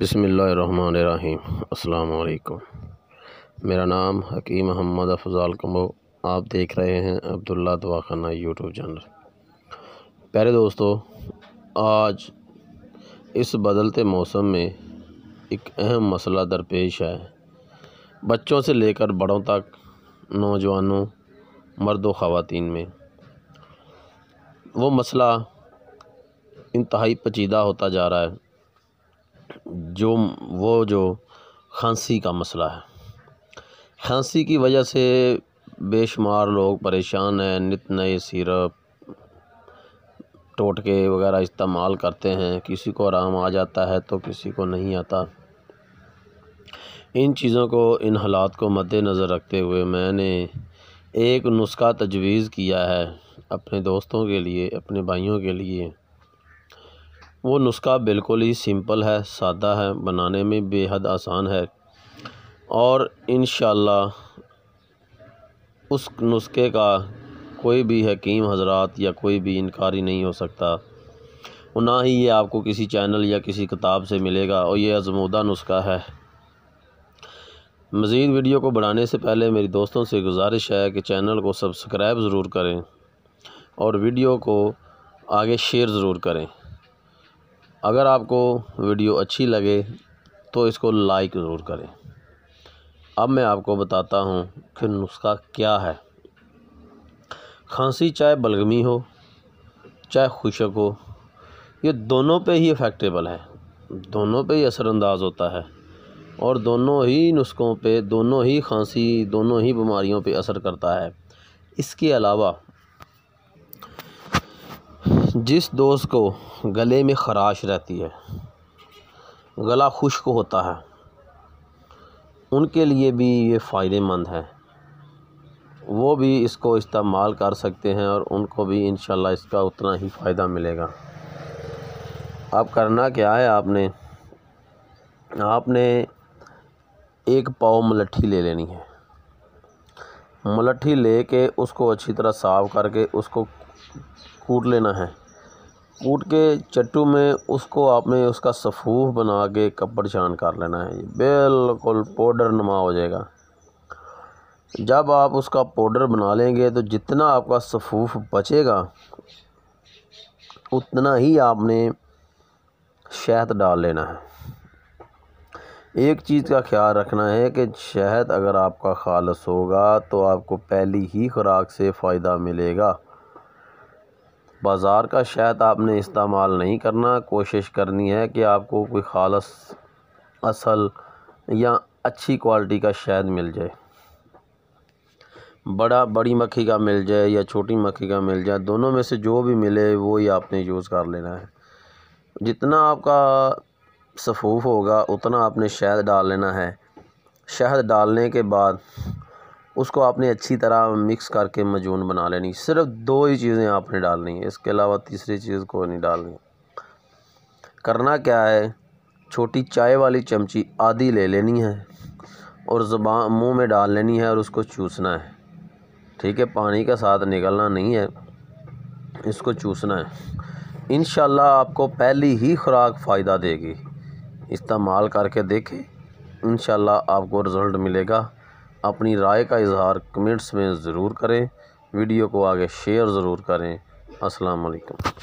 बसमीम् अल्लाम मेरा नाम हकीम अहमद अफजाल कमो आप देख रहे हैं अब्दुल्ला दवाखाना यूट्यूब चैनल प्यारे दोस्तों आज इस बदलते मौसम में एक अहम मसला दरपेश है बच्चों से लेकर बड़ों तक नौजवानों मर्द व ख़वान में वो मसला इंतहाई पचीदा होता जा रहा है जो वो जो खांसी का मसला है खांसी की वजह से बेशुमार लोग परेशान हैं नित नए सिरप टोटके वगैरह इस्तेमाल करते हैं किसी को आराम आ जाता है तो किसी को नहीं आता इन चीज़ों को इन हालात को मद्दनज़र रखते हुए मैंने एक नुस्खा तजवीज़ किया है अपने दोस्तों के लिए अपने भाइयों के लिए वो नुस्खा बिल्कुल ही सिंपल है सादा है बनाने में बेहद आसान है और इन उस नुस्खे का कोई भी हकीम हजरात या कोई भी इनकारी नहीं हो सकता और ना ही ये आपको किसी चैनल या किसी किताब से मिलेगा और ये आजमूदा नुस्खा है मज़ीद वीडियो को बढ़ाने से पहले मेरी दोस्तों से गुजारिश है कि चैनल को सब्सक्राइब ज़रूर करें और वीडियो को आगे शेयर ज़रूर करें अगर आपको वीडियो अच्छी लगे तो इसको लाइक ज़रूर करें अब मैं आपको बताता हूँ कि नुस्खा क्या है खांसी चाहे बलगमी हो चाहे खुशक हो ये दोनों पे ही इफ़ेक्टेबल है दोनों पे ही असरानंदाज होता है और दोनों ही नुस्खों पे दोनों ही खांसी दोनों ही बीमारियों पे असर करता है इसके अलावा जिस दोस्त को गले में खराश रहती है गला खुश्क होता है उनके लिए भी ये फ़ायदेमंद है वो भी इसको इस्तेमाल कर सकते हैं और उनको भी इन इसका उतना ही फ़ायदा मिलेगा अब करना क्या है आपने आपने एक पाव मलट्ठी ले लेनी है मलट्ठी ले के उसको अच्छी तरह साफ़ करके उसको कूट लेना है कूट के चट्टू में उसको आपने उसका सफ़ूह बना के कपड़ छान कर लेना है बिल्कुल पाउडर नमा हो जाएगा जब आप उसका पाउडर बना लेंगे तो जितना आपका सफ़ूफ बचेगा उतना ही आपने शहद डाल लेना है एक चीज़ का ख्याल रखना है कि शहद अगर आपका खालस होगा तो आपको पहली ही खुराक से फ़ायदा मिलेगा बाज़ार का शहद आपने इस्तेमाल नहीं करना कोशिश करनी है कि आपको कोई खालस असल या अच्छी क्वालिटी का शहद मिल जाए बड़ा बड़ी मक्खी का मिल जाए या छोटी मक्खी का मिल जाए दोनों में से जो भी मिले वो ही आपने यूज़ कर लेना है जितना आपका सफूफ होगा उतना आपने शहद डाल लेना है शहद डालने के बाद उसको आपने अच्छी तरह मिक्स करके मजून बना लेनी सिर्फ दो ही चीज़ें आपने डालनी है इसके अलावा तीसरी चीज़ को नहीं डालनी करना क्या है छोटी चाय वाली चमची आधी ले लेनी है और ज़बान मुंह में डाल लेनी है और उसको चूसना है ठीक है पानी का साथ निकलना नहीं है इसको चूसना है इन आपको पहली ही खुराक फ़ायदा देगी इस्तेमाल करके देखें इन आपको रिज़ल्ट मिलेगा अपनी राय का इज़हार कमेंट्स में ज़रूर करें वीडियो को आगे शेयर ज़रूर करें अस्सलाम वालेकुम